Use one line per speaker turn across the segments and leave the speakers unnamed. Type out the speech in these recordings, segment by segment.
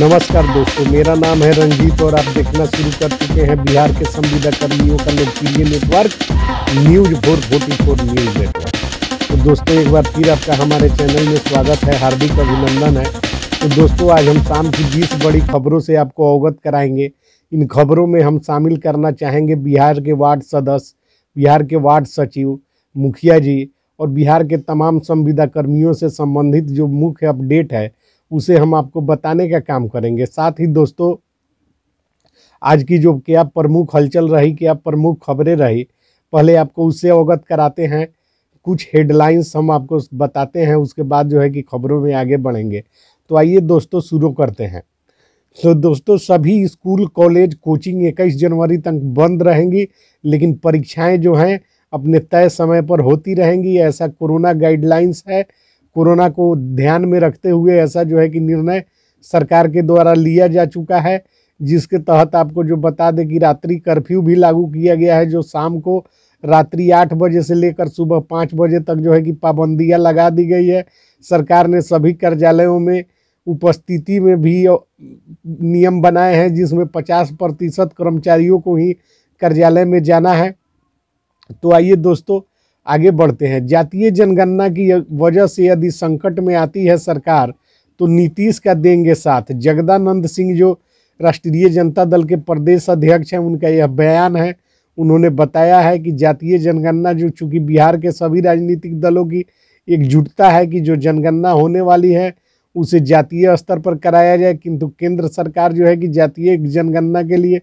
नमस्कार दोस्तों मेरा नाम है रंजीत और आप देखना शुरू कर चुके हैं बिहार के संविदा कर्मियों का लोकप्रिय network news four forty four news network तो दोस्तों एक बार फिर आपका हमारे चैनल में स्वागत है हार्दिक अभिनंदन है तो दोस्तों आज हम शाम की बीस बड़ी खबरों से आपको अवगत कराएंगे इन खबरों में हम शामिल करना चाहेंगे बिहार के वार्ड सदस्य बिहार के वार्ड सचिव मुखिया जी और बिहार के तमाम संविदा कर्मियों से संबंधित जो मुख्य अपडेट है उसे हम आपको बताने का काम करेंगे साथ ही दोस्तों आज की जो क्या प्रमुख हलचल रही क्या प्रमुख खबरें रही पहले आपको उससे अवगत कराते हैं कुछ हेडलाइंस हम आपको बताते हैं उसके बाद जो है कि खबरों में आगे बढ़ेंगे तो आइए दोस्तों शुरू करते हैं तो दोस्तों सभी स्कूल कॉलेज कोचिंग इक्कीस जनवरी तक बंद रहेंगी लेकिन परीक्षाएं जो हैं अपने तय समय पर होती रहेंगी ऐसा कोरोना गाइडलाइंस है कोरोना को ध्यान में रखते हुए ऐसा जो है कि निर्णय सरकार के द्वारा लिया जा चुका है जिसके तहत आपको जो बता दें कि रात्रि कर्फ्यू भी लागू किया गया है जो शाम को रात्रि आठ बजे से लेकर सुबह पाँच बजे तक जो है कि पाबंदियां लगा दी गई है सरकार ने सभी कार्यालयों में उपस्थिति में भी नियम बनाए हैं जिसमें पचास प्रतिशत कर्मचारियों को ही कार्यालय में जाना है तो आइए दोस्तों आगे बढ़ते हैं जातीय जनगणना की वजह से यदि संकट में आती है सरकार तो नीतीश का देंगे साथ जगदानंद सिंह जो राष्ट्रीय जनता दल के प्रदेश अध्यक्ष हैं उनका यह बयान है उन्होंने बताया है कि जातीय जनगणना जो चूँकि बिहार के सभी राजनीतिक दलों की एकजुटता है कि जो जनगणना होने वाली है उसे जातीय स्तर पर कराया जाए किंतु केंद्र सरकार जो है कि जातीय जनगणना के लिए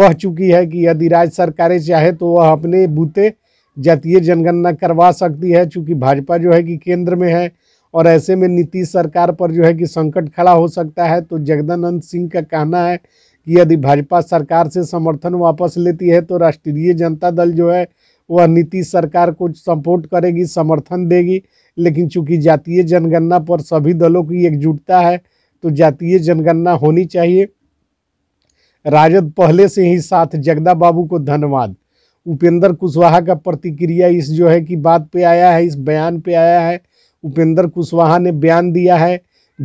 कह चुकी है कि यदि राज्य सरकारें चाहे तो वह अपने बूते जातीय जनगणना करवा सकती है चूँकि भाजपा जो है कि केंद्र में है और ऐसे में नीतीश सरकार पर जो है कि संकट खड़ा हो सकता है तो जगदानंद सिंह का कहना है कि यदि भाजपा सरकार से समर्थन वापस लेती है तो राष्ट्रीय जनता दल जो है वह नीतीश सरकार को सपोर्ट करेगी समर्थन देगी लेकिन चूंकि जातीय जनगणना पर सभी दलों की एकजुटता है तो जातीय जनगणना होनी चाहिए राजद पहले से ही साथ जगदा बाबू को धन्यवाद उपेंद्र कुशवाहा का प्रतिक्रिया इस जो है कि बात पे आया है इस बयान पे आया है उपेंद्र कुशवाहा ने बयान दिया है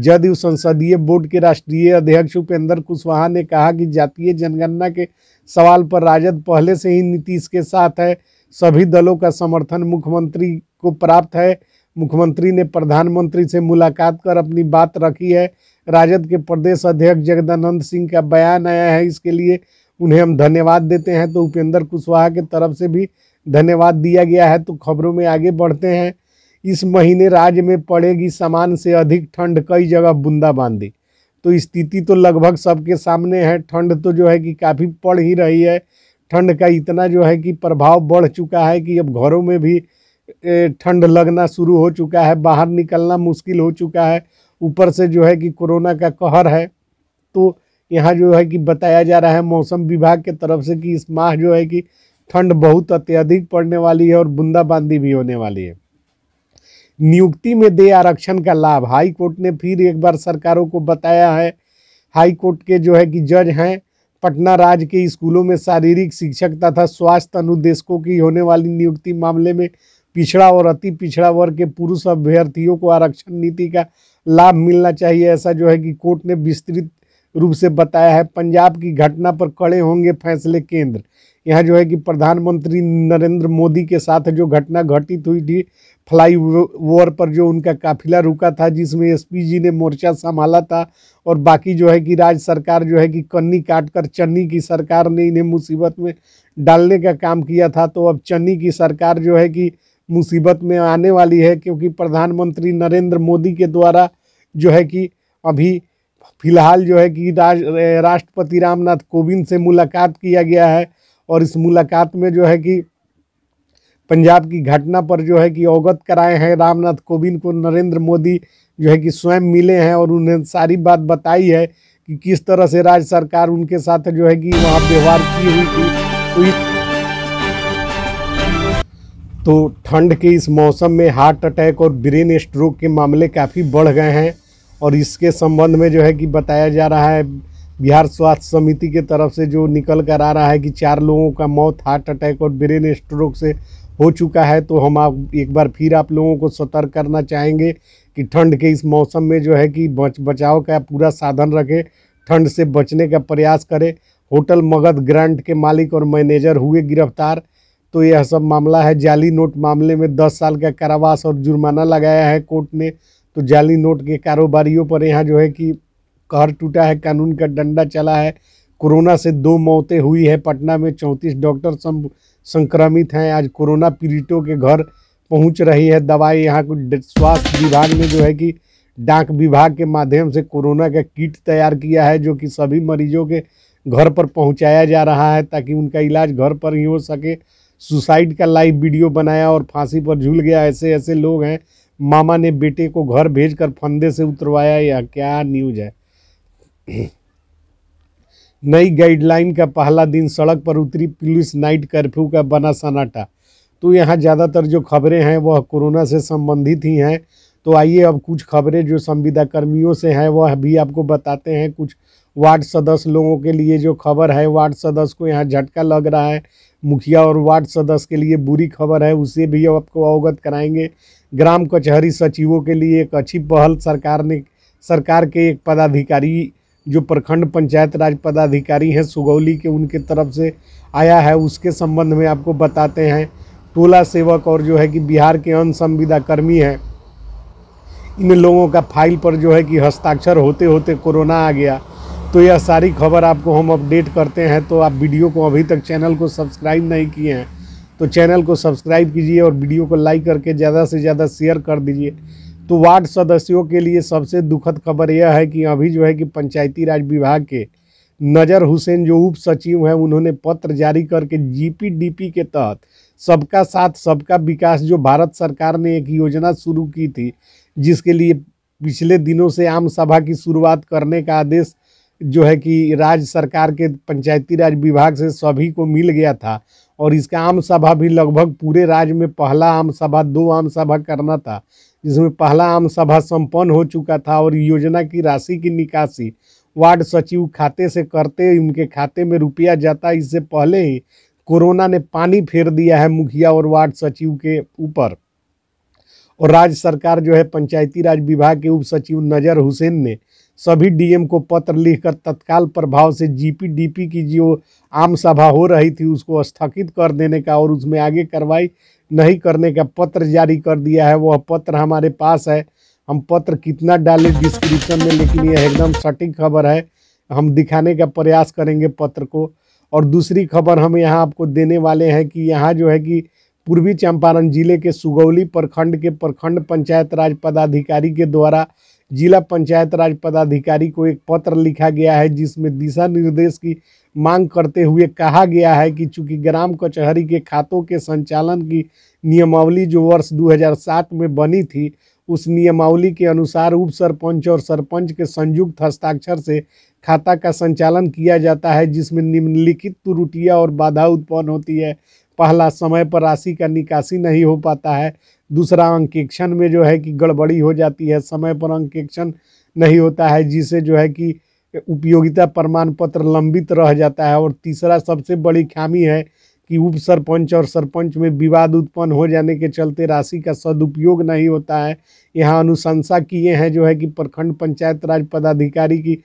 जदयू संसदीय बोर्ड के राष्ट्रीय अध्यक्ष उपेंद्र कुशवाहा ने कहा कि जातीय जनगणना के सवाल पर राजद पहले से ही नीतीश के साथ है सभी दलों का समर्थन मुख्यमंत्री को प्राप्त है मुख्यमंत्री ने प्रधानमंत्री से मुलाकात कर अपनी बात रखी है राजद के प्रदेश अध्यक्ष जगदानंद सिंह का बयान आया है इसके लिए उन्हें हम धन्यवाद देते हैं तो उपेंद्र कुशवाहा के तरफ से भी धन्यवाद दिया गया है तो खबरों में आगे बढ़ते हैं इस महीने राज्य में पड़ेगी सामान से अधिक ठंड कई जगह बूंदाबांदी तो स्थिति तो लगभग सबके सामने है ठंड तो जो है कि काफ़ी पड़ ही रही है ठंड का इतना जो है कि प्रभाव बढ़ चुका है कि अब घरों में भी ठंड लगना शुरू हो चुका है बाहर निकलना मुश्किल हो चुका है ऊपर से जो है कि कोरोना का कहर है तो यहाँ जो है कि बताया जा रहा है मौसम विभाग के तरफ से कि इस माह जो है कि ठंड बहुत अत्यधिक पड़ने वाली है और बूंदाबांदी भी होने वाली है नियुक्ति में दे आरक्षण का लाभ हाई कोर्ट ने फिर एक बार सरकारों को बताया है हाई कोर्ट के जो है कि जज हैं पटना राज्य के स्कूलों में शारीरिक शिक्षक तथा स्वास्थ्य अनुदेशकों की होने वाली नियुक्ति मामले में पिछड़ा और अति पिछड़ा वर्ग के पुरुष अभ्यर्थियों को आरक्षण नीति का लाभ मिलना चाहिए ऐसा जो है कि कोर्ट ने विस्तृत रूप से बताया है पंजाब की घटना पर कड़े होंगे फैसले केंद्र यहाँ जो है कि प्रधानमंत्री नरेंद्र मोदी के साथ जो घटना घटित हुई थी फ्लाई ओवर पर जो उनका काफिला रुका था जिसमें एसपीजी ने मोर्चा संभाला था और बाकी जो है कि राज्य सरकार जो है कि कन्नी काट कर चन्नी की सरकार ने इन्हें मुसीबत में डालने का काम किया था तो अब चन्नी की सरकार जो है कि मुसीबत में आने वाली है क्योंकि प्रधानमंत्री नरेंद्र मोदी के द्वारा जो है कि अभी फिलहाल जो है कि राष्ट्रपति रामनाथ कोविंद से मुलाकात किया गया है और इस मुलाकात में जो है कि पंजाब की घटना पर जो है कि अवगत कराए हैं रामनाथ कोविंद को नरेंद्र मोदी जो है कि स्वयं मिले हैं और उन्हें सारी बात बताई है कि किस तरह से राज्य सरकार उनके साथ जो है कि वहाँ व्यवहार की हुई थी तो इस तो ठंड के इस मौसम में हार्ट अटैक और ब्रेन स्ट्रोक के मामले काफ़ी बढ़ गए हैं और इसके संबंध में जो है कि बताया जा रहा है बिहार स्वास्थ्य समिति के तरफ से जो निकल कर आ रहा है कि चार लोगों का मौत हार्ट अटैक और ब्रेन स्ट्रोक से हो चुका है तो हम आप एक बार फिर आप लोगों को सतर्क करना चाहेंगे कि ठंड के इस मौसम में जो है कि बच बचाव का पूरा साधन रखें ठंड से बचने का प्रयास करें होटल मगध ग्रांट के मालिक और मैनेजर हुए गिरफ्तार तो यह सब मामला है जाली नोट मामले में दस साल का कारावास और जुर्माना लगाया है कोर्ट ने तो जाली नोट के कारोबारियों पर यहाँ जो है कि कहर टूटा है कानून का डंडा चला है कोरोना से दो मौतें हुई है पटना में चौंतीस डॉक्टर संक्रमित हैं आज कोरोना पीड़ितों के घर पहुंच रही है दवाई यहाँ को स्वास्थ्य विभाग ने जो है कि डाक विभाग के माध्यम से कोरोना का किट तैयार किया है जो कि सभी मरीजों के घर पर पहुंचाया जा रहा है ताकि उनका इलाज घर पर ही हो सके सुसाइड का लाइव वीडियो बनाया और फांसी पर झूल गया ऐसे ऐसे लोग हैं मामा ने बेटे को घर भेजकर फंदे से उतरवाया या क्या न्यूज है नई गाइडलाइन का पहला दिन सड़क पर उतरी पुलिस नाइट कर्फ्यू का बना सन्नाटा तो यहाँ ज़्यादातर जो खबरें हैं वह कोरोना से संबंधित ही हैं तो आइए अब कुछ खबरें जो संविदा कर्मियों से हैं वह भी आपको बताते हैं कुछ वार्ड सदस्य लोगों के लिए जो खबर है वार्ड सदस्य को यहाँ झटका लग रहा है मुखिया और वार्ड सदस्य के लिए बुरी खबर है उसे भी आपको अवगत कराएंगे ग्राम कचहरी सचिवों के लिए एक अच्छी पहल सरकार ने सरकार के एक पदाधिकारी जो प्रखंड पंचायत राज पदाधिकारी हैं सुगौली के उनके तरफ से आया है उसके संबंध में आपको बताते हैं टोला सेवक और जो है कि बिहार के अन संविदा कर्मी हैं इन लोगों का फाइल पर जो है कि हस्ताक्षर होते होते कोरोना आ गया तो यह सारी खबर आपको हम अपडेट करते हैं तो आप वीडियो को अभी तक चैनल को सब्सक्राइब नहीं किए हैं तो चैनल को सब्सक्राइब कीजिए और वीडियो को लाइक करके ज़्यादा से ज़्यादा शेयर कर दीजिए तो वार्ड सदस्यों के लिए सबसे दुखद खबर यह है कि अभी जो है कि पंचायती राज विभाग के नज़र हुसैन जो उप सचिव हैं उन्होंने पत्र जारी करके जीपीडीपी के तहत सबका साथ सबका विकास जो भारत सरकार ने एक योजना शुरू की थी जिसके लिए पिछले दिनों से आम सभा की शुरुआत करने का आदेश जो है कि राज्य सरकार के पंचायती राज विभाग से सभी को मिल गया था और इसका आम सभा भी लगभग पूरे राज्य में पहला आम सभा दो आम सभा करना था जिसमें पहला आम सभा संपन्न हो चुका था और योजना की राशि की निकासी वार्ड सचिव खाते से करते उनके खाते में रुपया जाता इससे पहले ही कोरोना ने पानी फेर दिया है मुखिया और वार्ड सचिव के ऊपर और राज्य सरकार जो है पंचायती राज विभाग के उप सचिव नजर हुसैन ने सभी डीएम को पत्र लिखकर तत्काल प्रभाव से जीपीडीपी की जो आम सभा हो रही थी उसको स्थगित कर देने का और उसमें आगे कार्रवाई नहीं करने का पत्र जारी कर दिया है वह पत्र हमारे पास है हम पत्र कितना डालें डिस्क्रिप्शन में लेकिन यह एकदम सटीक खबर है हम दिखाने का प्रयास करेंगे पत्र को और दूसरी खबर हम यहाँ आपको देने वाले हैं कि यहाँ जो है कि पूर्वी चंपारण जिले के सुगौली प्रखंड के प्रखंड पंचायत राज पदाधिकारी के द्वारा जिला पंचायत राज पदाधिकारी को एक पत्र लिखा गया है जिसमें दिशा निर्देश की मांग करते हुए कहा गया है कि चूंकि ग्राम कचहरी के खातों के संचालन की नियमावली जो वर्ष 2007 में बनी थी उस नियमावली के अनुसार उप सरपंच और सरपंच के संयुक्त हस्ताक्षर से खाता का संचालन किया जाता है जिसमें निम्नलिखित त्रुटियाँ और बाधा उत्पन्न होती है पहला समय पर राशि का निकासी नहीं हो पाता है दूसरा अंकेक्षण में जो है कि गड़बड़ी हो जाती है समय पर अंकेक्षण नहीं होता है जिसे जो है कि उपयोगिता प्रमाण पत्र लंबित रह जाता है और तीसरा सबसे बड़ी खामी है कि उप सरपंच और सरपंच में विवाद उत्पन्न हो जाने के चलते राशि का सदुपयोग नहीं होता है यहाँ अनुशंसा किए हैं जो है कि प्रखंड पंचायत राज पदाधिकारी की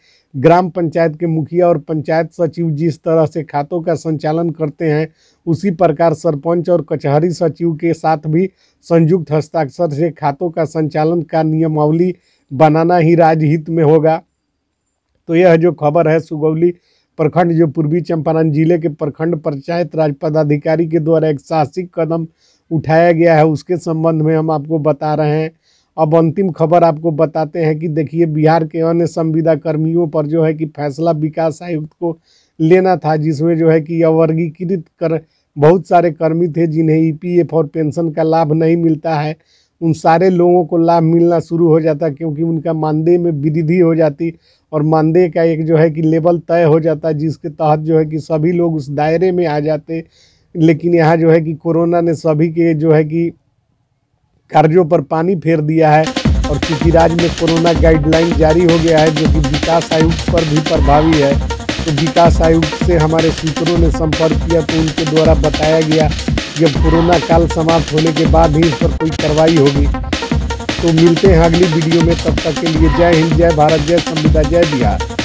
ग्राम पंचायत के मुखिया और पंचायत सचिव जिस तरह से खातों का संचालन करते हैं उसी प्रकार सरपंच और कचहरी सचिव के साथ भी संयुक्त हस्ताक्षर से खातों का संचालन का नियमावली बनाना ही राजहित में होगा तो यह जो खबर है सुगौली प्रखंड जो पूर्वी चंपारण जिले के प्रखंड पंचायत राज पदाधिकारी के द्वारा एक साहसिक कदम उठाया गया है उसके संबंध में हम आपको बता रहे हैं अब अंतिम खबर आपको बताते हैं कि देखिए बिहार के अन्य संविदा कर्मियों पर जो है कि फैसला विकास आयुक्त को लेना था जिसमें जो है कि यह वर्गीकृत कर बहुत सारे कर्मी थे जिन्हें ईपीएफ और पेंशन का लाभ नहीं मिलता है उन सारे लोगों को लाभ मिलना शुरू हो जाता क्योंकि उनका मानदेय में वृद्धि हो जाती और मानदेय का एक जो है कि लेवल तय हो जाता जिसके तहत जो है कि सभी लोग उस दायरे में आ जाते लेकिन यहाँ जो है कि कोरोना ने सभी के जो है कि कार्यों पर पानी फेर दिया है और चूँकि राज्य में कोरोना गाइडलाइन जारी हो गया है जो कि विकास आयुक्त पर भी प्रभावी है विकास तो आयुक्त से हमारे सूत्रों ने संपर्क किया तो उनके द्वारा बताया गया जब कोरोना काल समाप्त होने के बाद ही इस पर कोई कार्रवाई होगी तो मिलते हैं अगली वीडियो में तब तक के लिए जय हिंद जय भारत जय संविदा जय बिहार